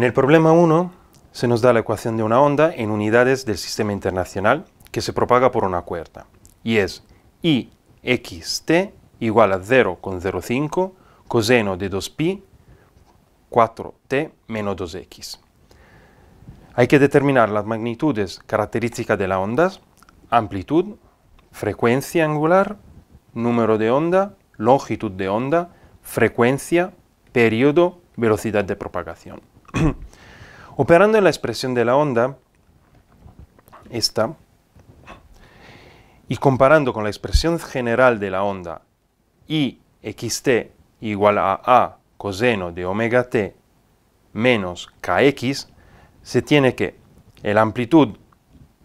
En el problema 1 se nos da la ecuación de una onda en unidades del sistema internacional que se propaga por una cuerda, y es IXT igual a 0,05 coseno de 2pi 4t menos 2x. Hay que determinar las magnitudes características de la onda, amplitud, frecuencia angular, número de onda, longitud de onda, frecuencia, periodo, velocidad de propagación. Operando en la expresión de la onda, esta, y comparando con la expresión general de la onda, y xt igual a a coseno de omega t menos kx, se tiene que la amplitud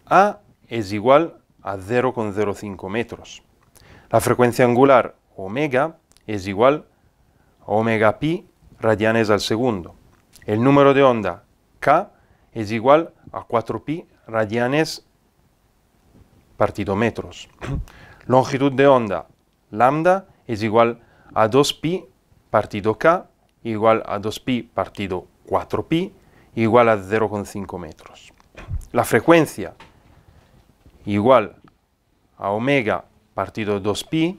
a es igual a 0,05 metros. La frecuencia angular omega es igual a omega pi radianes al segundo. El número de onda K es igual a 4pi radianes partido metros. Longitud de onda lambda es igual a 2pi partido K igual a 2pi partido 4pi igual a 0,5 metros. La frecuencia igual a omega partido 2pi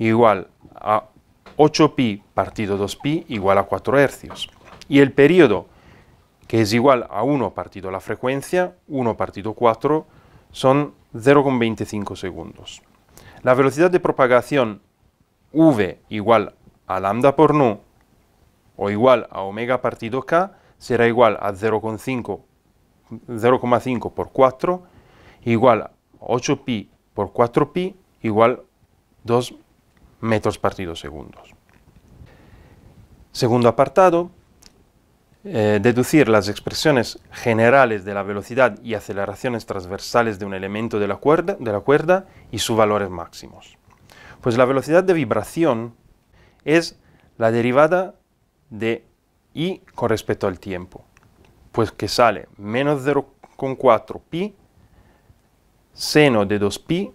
igual a 8pi partido 2pi igual a 4 hercios. Y el periodo, que es igual a 1 partido la frecuencia, 1 partido 4, son 0,25 segundos. La velocidad de propagación v igual a lambda por nu o igual a omega partido k será igual a 0,5 por 4 igual a 8pi por 4pi igual 2 metros partido segundos. Segundo apartado, eh, deducir las expresiones generales de la velocidad y aceleraciones transversales de un elemento de la, cuerda, de la cuerda y sus valores máximos. Pues la velocidad de vibración es la derivada de i con respecto al tiempo, pues que sale menos 0,4 pi seno de 2pi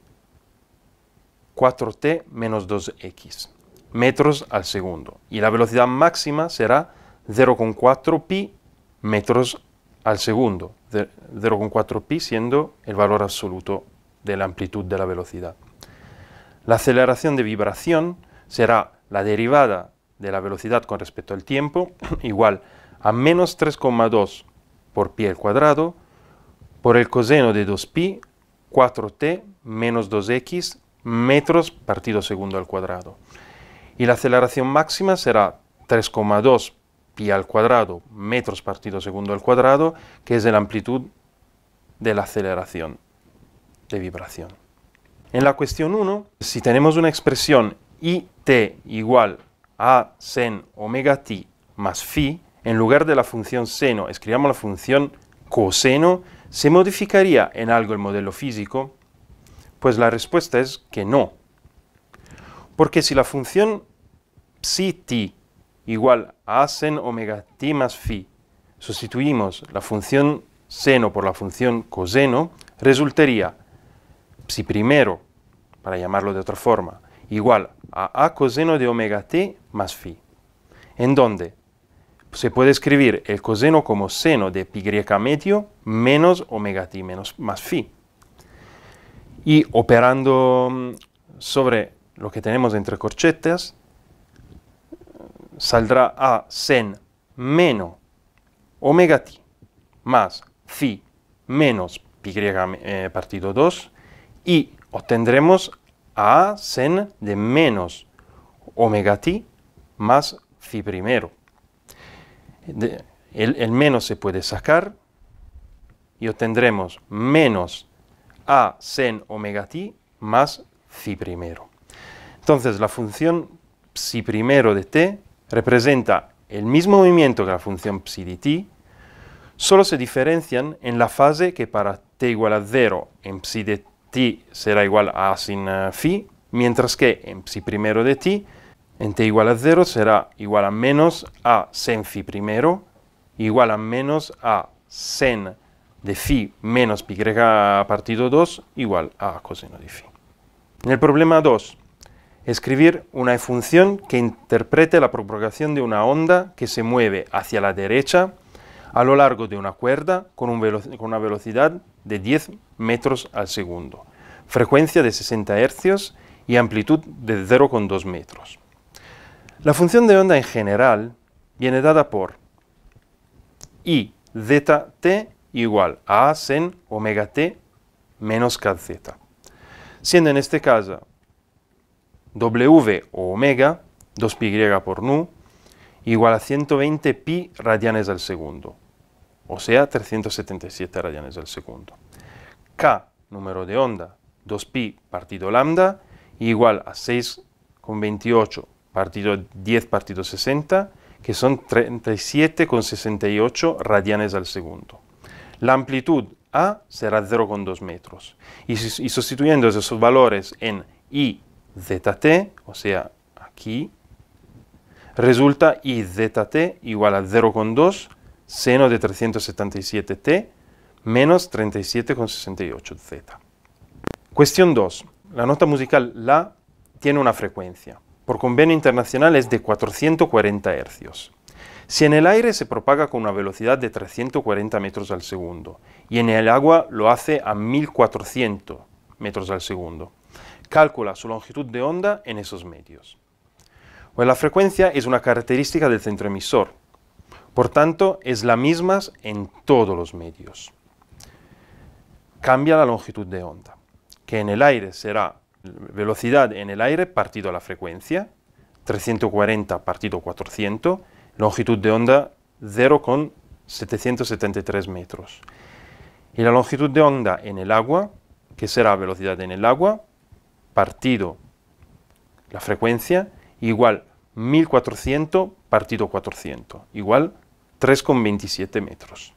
4t menos 2x metros al segundo. Y la velocidad máxima será 0,4 pi metros al segundo, 0,4 pi siendo el valor absoluto de la amplitud de la velocidad. La aceleración de vibración será la derivada de la velocidad con respecto al tiempo igual a menos 3,2 por pi al cuadrado por el coseno de 2pi 4t menos 2x metros partido segundo al cuadrado. Y la aceleración máxima será 3,2 pi al cuadrado metros partido segundo al cuadrado, que es la amplitud de la aceleración de vibración. En la cuestión 1, si tenemos una expresión it igual a sen omega t más phi, en lugar de la función seno escribamos la función coseno, ¿se modificaría en algo el modelo físico? Pues la respuesta es que no. Porque si la función psi t igual a sen omega t más phi, sustituimos la función seno por la función coseno, resultaría si primero, para llamarlo de otra forma, igual a a coseno de omega t más phi, en donde se puede escribir el coseno como seno de pi medio menos omega t menos más phi. Y operando mm, sobre lo que tenemos entre corchetes, saldrá a sen menos omega t más phi menos pi eh, partido 2 y obtendremos a sen de menos omega t más phi primero. el, el, menos se puede sacar y obtendremos menos a sen omega t más phi primero. Entonces la función psi primero de t representa el mismo movimiento que la función psi de t, solo se diferencian en la fase que para t igual a 0 en psi de t será igual a sin eh, phi, mientras que en psi primero de t, en t igual a 0 será igual a menos a sen phi primero, igual a menos a sen de phi menos pi partido 2 igual a coseno de phi. En el problema 2 escribir una función que interprete la propagación de una onda que se mueve hacia la derecha a lo largo de una cuerda con, una velocidad de 10 metros al segundo, frecuencia de 60 hercios y amplitud de 0,2 metros. La función de onda en general viene dada por I zeta t igual a sen omega t menos k siendo en este caso W o omega, 2pi por nu, igual a 120 pi radianes al segundo, o sea, 377 radianes al segundo. K, número de onda, 2pi partido lambda, igual a 6,28 partido 10 partido 60, que son 37,68 radianes al segundo. La amplitud A será 0,2 metros. y, sustituyendo esos valores en I ZT, o sea, aquí, resulta IZT igual a 0,2 seno de 377t menos 37,68z. Cuestión 2. La nota musical La tiene una frecuencia. Por convenio internacional es de 440 Hz. Si en el aire se propaga con una velocidad de 340 metros al segundo y en el agua lo hace a 1400 metros al segundo, calcula su longitud de onda en esos medios. Pues la frecuencia es una característica del centro emisor, por tanto es la misma en todos los medios. Cambia la longitud de onda, que en el aire será velocidad en el aire partido a la frecuencia, 340 partido 400, longitud de onda 0,773 metros. Y la longitud de onda en el agua, que será velocidad en el agua, partido la frecuencia igual 1400 partido 400, igual 3,27 metros.